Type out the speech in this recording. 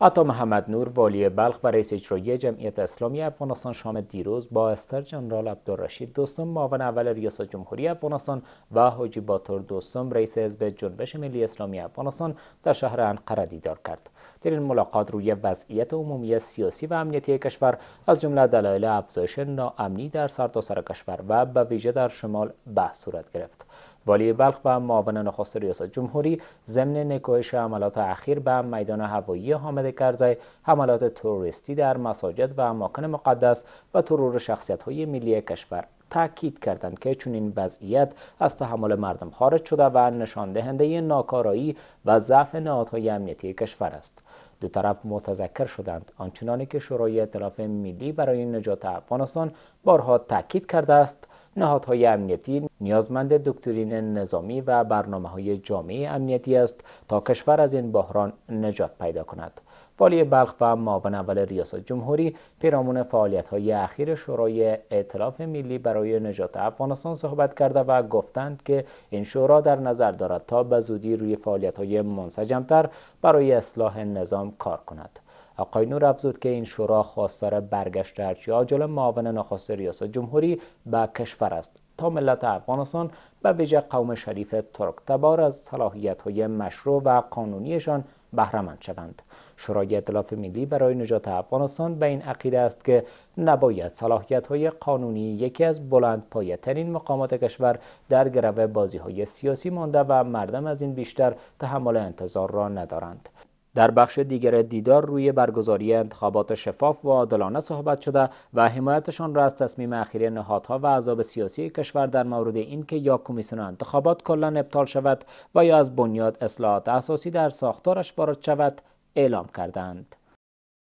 عطا محمد نور والی بلخ و رئیس اجرایی جمعیت اسلامی افغانستان شام دیروز با استر جنرال عبدالرشید دوستم معاون اول ریاست جمهوری افغانستان و حاجی باتور دوستم رئیس حزب جنبش ملی اسلامی افغانستان در شهر انقره دیدار کرد در این ملاقات روی وضعیت عمومی سیاسی و امنیتی کشور از جمله دلایل افزایش ناامنی در سرتاسر سر کشور و به ویژه در شمال بحث صورت گرفت والی بلخ و معاون نخست ریاست جمهوری ضمن نکوهش حملات اخیر به میدان هوایی حامد کرزی حملات تروریستی در مساجد و اماکن مقدس و ترور شخصیت های ملی کشور تاکید کردند که این وضعیت از تحمل مردم خارج شده و نشان دهنده ناکارایی و ضعف نهادهای امنیتی کشور است دو طرف متذکر شدند آنچنانی که شورای اطلاف ملی برای نجات افغانستان بارها تاکید کرده است نهادهای امنیتی نیازمند دکترین نظامی و برنامه های جامعه امنیتی است تا کشور از این بحران نجات پیدا کند والی بلخ و معاون اول ریاست جمهوری پیرامون فعالیت های اخیر شورای اعتلاف ملی برای نجات افغانستان صحبت کرده و گفتند که این شورا در نظر دارد تا به زودی روی فعالیت های منسجمتر برای اصلاح نظام کار کند آقای نور افزود که این شورا خواستار برگشت هرچی عاجل معاون نخست ریاست جمهوری به کشور است تا ملت افغانستان به ویژه قوم شریف ترک تبار از صلاحیت های مشروع و قانونیشان بهرمند شوند شورای اطلاف ملی برای نجات افغانستان به این عقیده است که نباید صلاحیت های قانونی یکی از بلند مقامات کشور در گروه بازی های سیاسی مانده و مردم از این بیشتر تحمل انتظار را ندارند در بخش دیگر دیدار روی برگزاری انتخابات شفاف و عادلانه صحبت شده و حمایتشان را از تصمیم اخیر نهادها و عذاب سیاسی کشور در مورد اینکه یا کمیسیون انتخابات کلا ابطال شود و یا از بنیاد اصلاحات اساسی در ساختارش وارد شود اعلام کردند